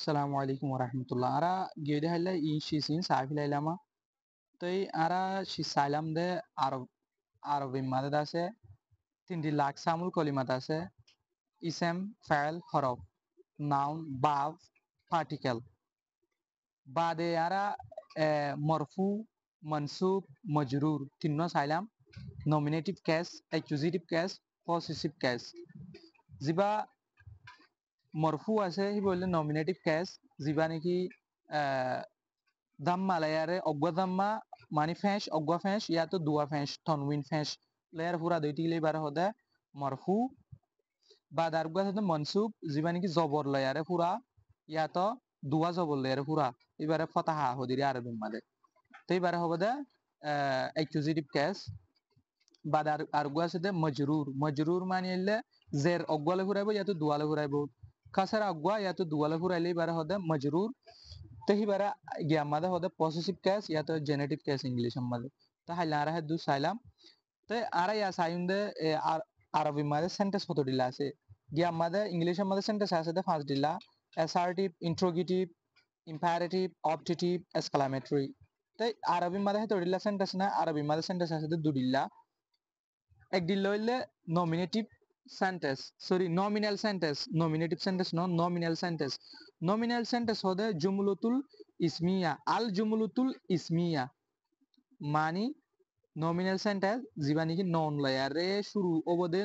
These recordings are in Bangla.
അസ്സാം വലൈക്കും വറഹമത്തുള്ള ই শি ഈ ഷീസീൻ লাইলামা তো এই আরা সাইলাম দে আরব আরব ইমাদত আছে তিনটি লাখ সামুল কলিমাত আছে ইসেম ফেল হরফ নাউন বাব পার্টিকেল বাদে আরা মরফু মনসুব মজরুর তিন সাইলাম nominative case accusative case possessive case জিবা মরফু আছে সি বললে নমিনেটিভ কেস যিবা নাকি ধাম্মা লেয়ারে অজ্ঞ দাম্মা মানে ফ্যাঁস অজ্ঞ ফ্যাঁস ইয়াতো দুয়া ফ্যাঁস থনউইন ফ্যাঁস লেয়ার পুরা দুইটি লেবার হদে মরফু বা দারগু আছে মনসুব যিবা নাকি জবর লেয়ারে পুরা ইয়াতো দুয়া জবর লেয়ারে পুরা এবারে ফতাহা হদিরে আৰু মাদে তো এবারে হবে দে এক্সকিউজিটিভ কেস বাদ আর আরগু আছে দে মজরুর মজরুর মানে জের অজ্ঞলে ঘুরাইব ইয়াতো দুয়ালে ঘুরাইব কাসার আগুয়া ইয়াতো দুয়ালা ফুরাইলে বারা হদা মজরুর তেহি বারা গিয়া হদে হদা পসেসিভ কেস ইয়াতো জেনেটিক কেস ইংলিশ আমাদে তা হাইলা আরা হে দু সাইলাম তে আরা ইয়া সাইউন্দে আরবি মাদে সেন্টেন্স হতো দিলা আছে গিয়া আমাদের ইংলিশ আমাদের সেন্টেন্স আছে দে ফার্স্ট ডিলা assertive interrogative imperative optative exclamatory তে আরবি মাদে হয়তো ডিলা সেন্টেন্স না আরবি মাদে সেন্টেন্স আছে দে দুডিল্লা এক ডিল লইলে nominative sentence sorry nominal sentence nominative sentence no nominal sentence nominal sentence হদে জুমলুতুল ইসমিয়া আল জুমলুতুল ইসমিয়া মানে নমিনাল সেন্টেন্স যিবা নেকি নন লেয়ারে শুরু অবদে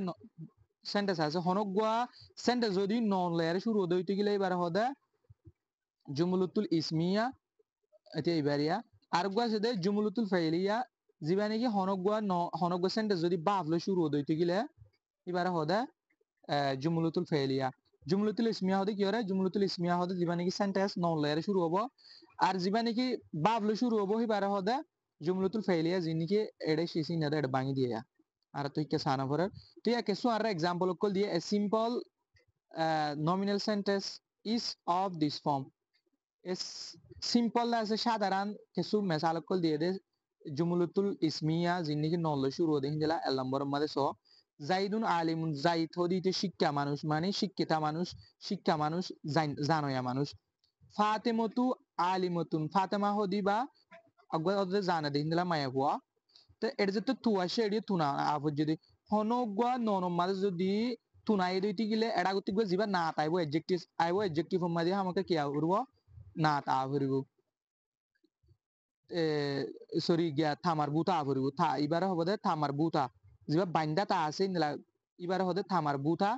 সেন্টেন্স আছে হনগুয়া সেন্টেন্স যদি নন লেয়ারে শুরু হদে হইতে গেলে এবার হদে জুমলুতুল ইসমিয়া এটা এবারিয়া আর গুয়া সেদে জুমলুতুল ফাইলিয়া যিবা নেকি হনগুয়া হনগুয়া সেন্টেন্স যদি বাফলে শুরু হদে হইতে গেলে ইবারা হদা জুমলুতুল ফেলিয়া জুমলুতুল ইসমিয়া হদে কি হরে জুমলুতুল ইসমিয়া হদে জিবা নাকি সেন্টেন্স নন লয়ারে শুরু হবো আর জিবা নাকি বাবলে শুরু হবো হিবারা হদা জুমলুতুল ফেলিয়া জিনিকে এডে শিসি নাদা এড বাঙি দিয়ে আর তুই কে সানা ভরার তুই একে সো আর এক্সাম্পল কল দিয়ে a simple nominal sentence is of this form simple আছে সাধারণ কিছু মেসাল কল দিয়ে দে জুমলুতুল ইসমিয়া জিন্দিগি নল শুরু দিন জেলা এল নম্বর মাদে সহ জাইদুন আলিমুন জাইদ হদিতে শিক্ষা মানুষ মানে শিক্ষিত মানুষ শিক্ষা মানুষ জানোয়া মানুষ ফাতেমতু আলিমতুন ফাতেমা হদি বা জানা দিন দিলা মায়া হুয়া তো এটা যে তুয়া সে এড়িয়ে তুনা যদি হনগুয়া ননম যদি তুনা এ গেলে গতি না তাইব এডজেক্টিভ আইব এডজেক্টিভ আমাকে কি আউরব না তা আভরিব সরি গিয়া থামার বুতা আভরিব থা এবারে হবো দে থামার বুতা যেভাবে বাইন্দা তা আছে নিলা এবারে হতে থামার গুথা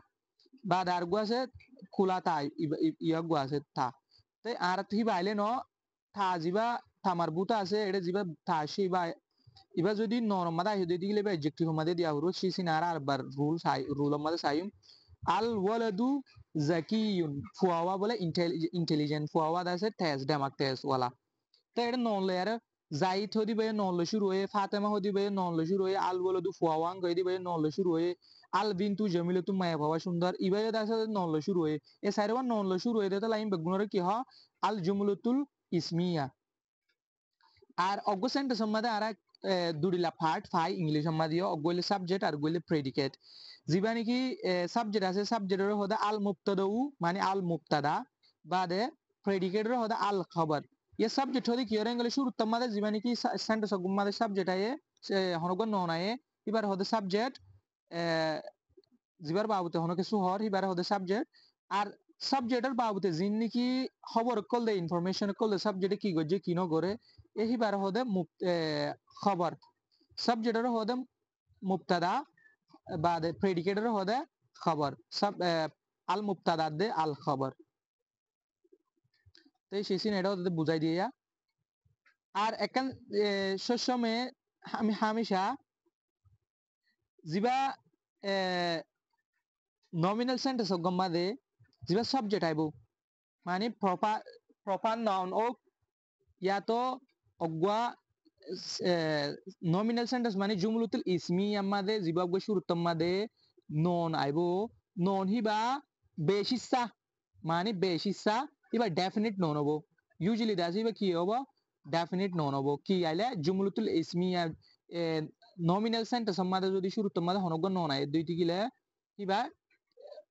বা দার গু আছে খোলা তা ইয়া গু আছে তা তে আর তুই বাইলে ন থা যেবা থামার বুতা আছে এটা যেবা থা সে বা এবার যদি নরম আহি দিয়ে দিলে বা এডজেক্টিভ মাদে দিয়া হলো সে সিনার আর বার রুল সাই রুল মাদে সাইম আল ওয়ালাদু জাকিউন ফুয়াওয়া বলে ইন্টেলিজেন্ট ফুয়াওয়া দাসে টেস ডেমাক টেস ওয়ালা তে এটা নন লেয়ার জাইদ হদি বয়ে নল শুরু হয়ে ফাতেমা হদি বয়ে নল শুরু হয়ে আল দু ফুয়াওয়াং গইদি বয়ে নল শুরু হয়ে আল বিন্তু জমিলতু মায়া ভাবা সুন্দর ইবাইয়া দাস নল শুরু হয়ে এ সাইরবা নল শুরু হয়ে দেতা লাইন বেগুনরে কি হ আল জুমলতুল ইসমিয়া আর অজ্ঞ সেন্টেন্স এক আর দুডিলা পার্ট ফাই ইংলিশ সম্বন্ধীয় অজ্ঞলে সাবজেক্ট আর গলে প্রেডিকেট যিবা নাকি সাবজেক্ট আছে সাবজেক্টের হদা আল মুবতাদাউ মানে আল মুবতাদা বাদে প্রেডিকেটের হদা আল খবর ये सब्जेक्ट होती क्यों रहेंगे शुरू तब मादे जीवनी की सेंटर सगुम मादे सब्जेक्ट है ये हनुगन होना है इबार होते सब्जेक्ट জিবার বাবুতে হনকে সুহর হিবার হদে সাবজেক্ট আর সাবজেক্টের বাবুতে জিন নাকি খবর করলে ইনফরমেশন করলে সাবজেক্টে কি গজে কি নগরে এহিবার হদে খবর সাবজেক্টের হদে মুক্তাদা বাদে প্রেডিকেটের হদে খবর সব আল মুক্তাদা দে আল খবর তো সেই সিন এটাও তাদের বুঝাই দিয়ে যা আর একান শস্য আমি হামেশা জিবা নমিনাল সেন্টেন্স গম্মা দে জিবা সাবজেক্ট আইব মানে প্রপার নাউন ও ইয়া তো অগুয়া নমিনাল সেন্টেন্স মানে জুমলুতুল ইসমি আম্মা আমাদে জিবাব শুরুতম দে নন আইব নন হিবা বেশিসা মানে বেশিসা এবার ডেফিনেট নো হবো ইউজুয়ালি দেখা যাবে কি হবো ডেফিনেট নো হবো কি আইলে জুমলুতুল ইসমিয়া নমিনাল সেন্টেন্স মাদে যদি শুরু তো মাদে হনগ্য নন আয় দুইটি গিলে কিবা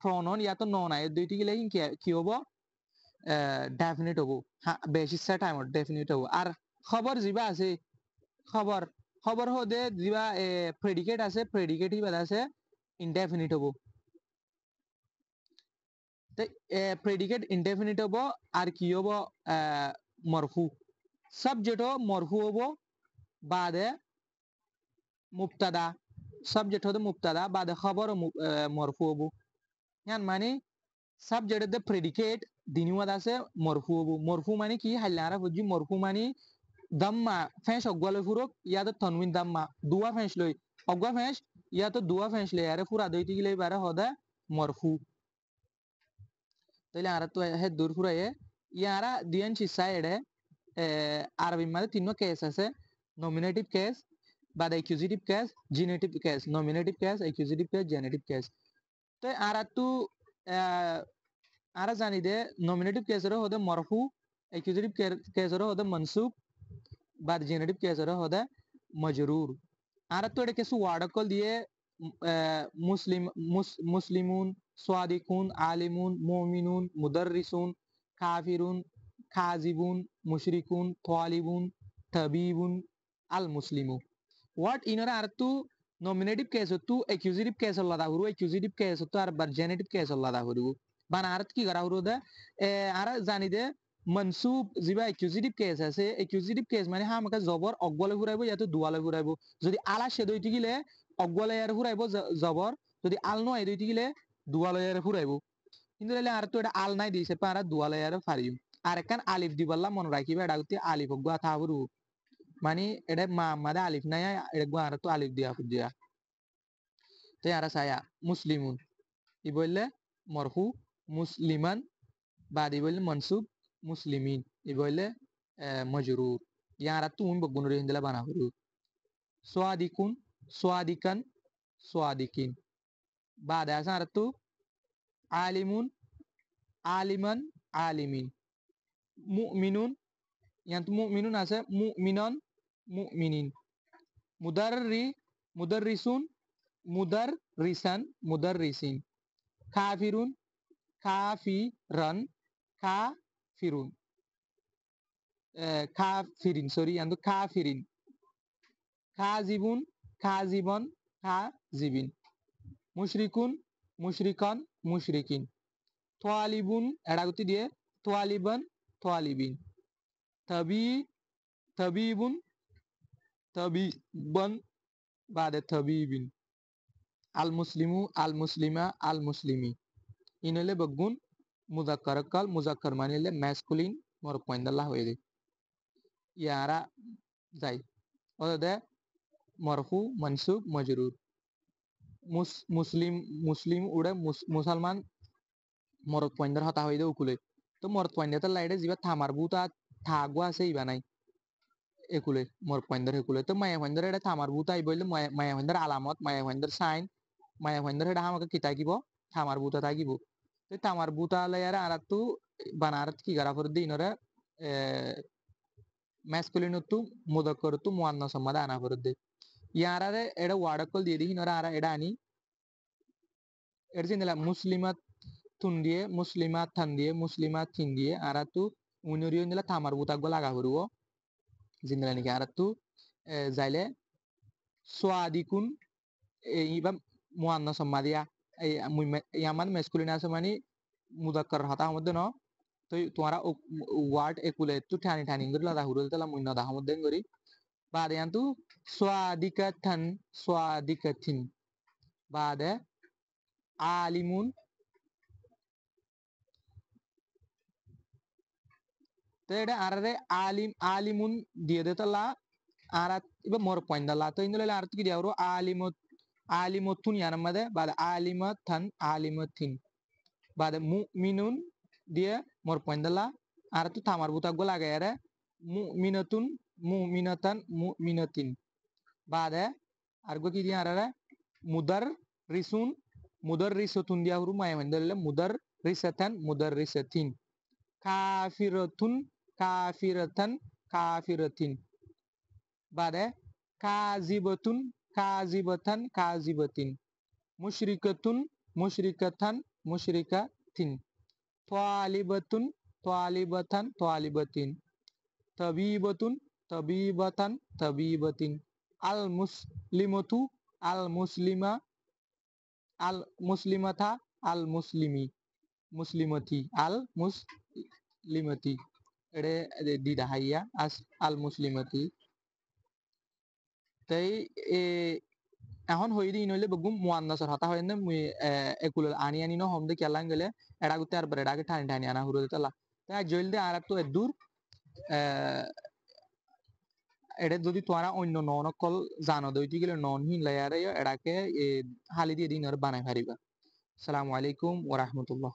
প্রনন ইয়া তো নো নাই দুইটি গিলে কি হবো ডেফিনেট হবো হ্যাঁ বেশি সে টাইম ডেফিনেট হবো আর খবর যিবা আছে খবর খবর হদে যিবা প্রেডিকেট আছে প্রেডিকেট ইবাদ আছে ইনডেফিনিট হবো প্রেডিকেট ইনডেফিনিট হব আর কি হব মরফু সাবজেক্ট মরফু হব বাদে মুক্তাদা সাবজেক্ট হতে মুক্তাদা বাদে খবর মরফু হব ইয়ান মানে সাবজেক্ট প্রেডিকেট দিনিওয়াদ আছে মরফু হব মরফু মানে কি হাইলারা বুঝি মরফু মানে দাম্মা ফেঁস অগুয়ালয় ফুরক ইয়াতে তনবিন দাম্মা দুয়া ফেঁস লই অগুয়া ফেঁস ইয়াতে দুয়া ফেঁস লই আরে ফুরা দইতে গেলে এবারে হদা মরফু তাইলে আর তো হে দূর ফুরাইয়ে ইয়ারা দিয়েন সাইডে আরবি মানে তিনো কেস আছে নমিনেটিভ কেস বাদ accusative case genitive case nominative case accusative case genitive case তো আর তু আর জানি দে নমিনেটিভ কেসের হদে মরফু একিউজিটিভ কেসের হদে মনসুব বাদ জেনেটিভ কেসের হদে মজরুর আর তো এটা কেসু ওয়ার্ডকল দিয়ে মুসলিম মুসলিমুন সোয়াদিকুন আলিমুন মমিনুন মুদারিসুন কাফিরুন কাজিবুন মুশরিকুন তোয়ালিবুন তাবিবুন আল মুসলিমু হোয়াট ইনার আর তু নমিনেটিভ কেস তু একিউজিটিভ কেস আল্লাহ হুরু একিউজিটিভ কেস তু আর জেনেটিভ কেস আল্লাহ হুরু বান আর কি করা হুরু দে আর জানি দে মনসুব যিবা একিউজিটিভ কেস আছে একিউজিটিভ কেস মানে হা আমাকে জবর অগ্বলে ঘুরাইব ইয়াতে দুয়ালে ঘুরাইব যদি আলা সেদ হইতে অগ্বালয়াৰ ফুৰাইব জবৰ যদি আল নহাই দিয়ে থাকলে দুয়ালয়ার ফুরাইব কিন্তু আর তো এটা আল নাই দিয়েছে পা দুয়ালয়ার ফারিম আর একখান আলিফ দি বললা মনে রাখিবে এটা গুতি আলিফ গুয়া থা ফুরু মানে এটা মা মাদে আলিফ নাই এটা গুয়া আলিফ দিয়া ফুর দিয়া তো আর সায়া মুসলিমুন ই বললে মরহু মুসলিমান বা ই বললে মনসুখ মুছলিমিন ই বললে মজরুর ইয়াৰ তুমি বগুন ৰে হিন্দলা বানা ফুৰু সোয়াদি কুন সোয়াদিকান সোয়াদিকিন बाद याचा अर्थ आलिमून आलिमन आलिमीन मुमिनून यांत मुमिनून असं मुमिनन मुमिनीन मुदर्री मुदर्रिसून मुदर रिसन मुदर रिसीन काफिरून काफिरन काफिरून काफिरीन सॉरी यांत काफिरीन काजिबून খা জীবন খা জীবিন মুশরিকুন মুশরিকন মুশরিকিন থোয়ালিবুন এটা গতি দিয়ে থোয়ালিবন থোয়ালিবিন তবি থবি বন বাদে তবিবিন আল মুসলিমু আল মুসলিমা আল মুসলিমি ইনলে বগুন মুজাক্কর কল মুজাক্কর মানে ম্যাসকুলিন মোর পয়েন্দাল্লাহ হয়ে যায় ইয়ারা যাই অর্থাৎ মরফু মনসুব মজরুর মুসলিম মুসলিম উড়ে মুসলমান মরত পয়েন্টার হতা হয়ে দেয় উকুলে তো মরত পয়েন্টার লাইটে যা থামার বু বুতা থাগো আছে ইবা নাই একুলে মর পয়েন্টার একুলে তো মায়া পয়েন্টার এটা থামার বু তাই বললে মায়া পয়েন্টার আলামত মায়া পয়েন্টার সাইন মায়া পয়েন্টার এটা আমাকে কি থাকিব থামার বুতা থাকিব তো থামার বুতা লাইয়ার আর তু বানার কি গারা গারাফর দিন ওরা মোদক করতু মোয়ান্ন সম্মাদ আনা ফরদ্দে ইয়ারারে এটা ওয়ার্ডকল দিয়ে দিই নরা আরা এটা আনি এটা চিন্তা মুসলিমাত তুন দিয়ে মুসলিমাত থান দিয়ে মুসলিমাত থিন দিয়ে আরা তু উনরিও নিলা থামার বুতাক লাগা করিব জিন্দলা নাকি আর তু যাইলে সোয়াদিকুন ইবা মুয়ান্ন সম্মাদিয়া এই ইয়ামান মেসকুলিনা সমানি মুদাক্কর হাতা মধ্যে ন তো তোমারা ওয়ার্ড একুলে তু ঠানি ঠানি করে লাদা হুরুল তেলা মুন্ন দাহ মধ্যে করি বাদ ইয়ান সোয়াদিকাথান সোয়াদিকাথিন বাদ আলিমুন তো এটা আলিম আলিমুন দিয়ে দে আর আরাত এবার মোর পয়েন্ট লা তো ইন্দুলে আর কি দিয়া আলিমত আলিমতুন ইয়ার মধ্যে বাদ আলিমাথান আলিমাথিন বাদ মুমিনুন দিয়ে মোর পয়েন্ট লা আর তো থামার বুতাগ্য লাগে আরে মুমিনাতুন মুমিনাতান মুমিনাতিন બાદ અરગુકી ディア ररे मुदर रिसुन मुदर्रिसतुन दियारु मायमंदले मुदर रिसतन मुदर्रिसथिन काफिरतुन काफिरथन काफिरतिन બાદ কাজীબતун কাজীબથન কাজীબતિન મુશરીકતун મુશરીકથન મુશરીકતિન તાલિબતун તાલિબથન તાલિબતિન તબીબતун તબીબથન તબીબતિન আল মুসলিমতু আল মুসলিমা আল মুসলিমাথা আল মুসলিমি মুসলিমতি আল মুসলিমতি রে দিদা হাইয়া আস আল মুসলিমতি তাই এখন হই দিন হইলে বগুম মুয়ান্নাসর হাতা হয় না মুই একুল আনি আনি ন হম দে কেলাং গেলে এডা গুতে আর বড় এডা ঠানি ঠানি আনা হুরো দিতালা তাই জইল দে আর তো দূর এটা যদি তোমরা অন্য নন কল জানো দইটি গেলে নন হিন লায়ারে এটাকে হালি দিয়ে দিন আর বানাই ফারিবা সালামু আলাইকুম ওয়া